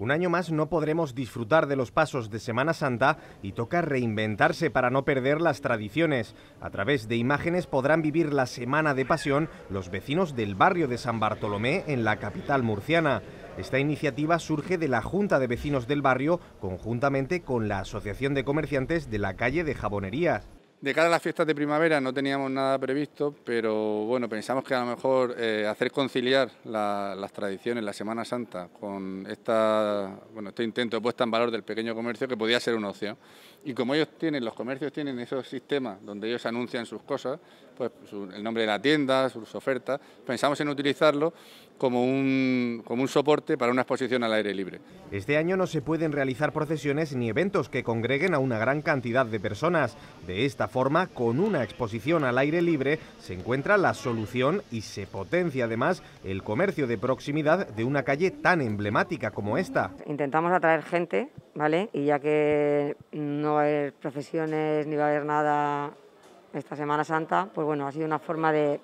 Un año más no podremos disfrutar de los pasos de Semana Santa y toca reinventarse para no perder las tradiciones. A través de imágenes podrán vivir la Semana de Pasión los vecinos del barrio de San Bartolomé en la capital murciana. Esta iniciativa surge de la Junta de Vecinos del Barrio conjuntamente con la Asociación de Comerciantes de la calle de Jabonerías. De cara a las fiestas de primavera no teníamos nada previsto, pero bueno, pensamos que a lo mejor eh, hacer conciliar las tradiciones, la Semana Santa, con esta, bueno, este intento de puesta en valor del pequeño comercio, que podía ser un ocio. Y como ellos tienen, los comercios tienen esos sistemas donde ellos anuncian sus cosas, pues el nombre de la tienda, sus ofertas, pensamos en utilizarlo como un, como un soporte para una exposición al aire libre. Este año no se pueden realizar procesiones ni eventos que congreguen a una gran cantidad de personas. De esta forma, con una exposición al aire libre se encuentra la solución y se potencia además el comercio de proximidad de una calle tan emblemática como esta. Intentamos atraer gente, ¿vale? Y ya que no va a haber profesiones ni va a haber nada esta Semana Santa, pues bueno, ha sido una forma de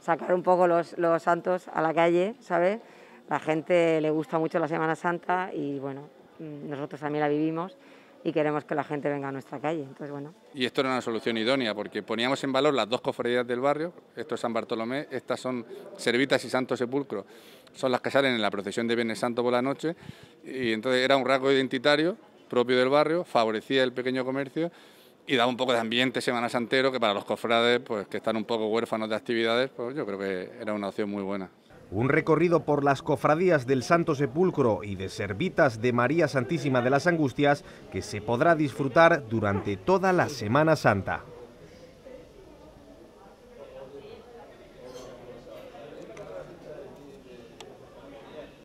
sacar un poco los, los santos a la calle, ¿sabes? La gente le gusta mucho la Semana Santa y bueno, mm, nosotros también la vivimos y queremos que la gente venga a nuestra calle. Entonces, bueno. Y esto era una solución idónea porque poníamos en valor las dos cofradías del barrio, esto es San Bartolomé, estas son Servitas y Santo Sepulcro, son las que salen en la procesión de Viernes Santo por la noche y entonces era un rasgo identitario propio del barrio, favorecía el pequeño comercio y da un poco de ambiente semana santero que para los cofrades, pues que están un poco huérfanos de actividades, pues yo creo que era una opción muy buena. Un recorrido por las cofradías del Santo Sepulcro y de Servitas de María Santísima de las Angustias que se podrá disfrutar durante toda la Semana Santa.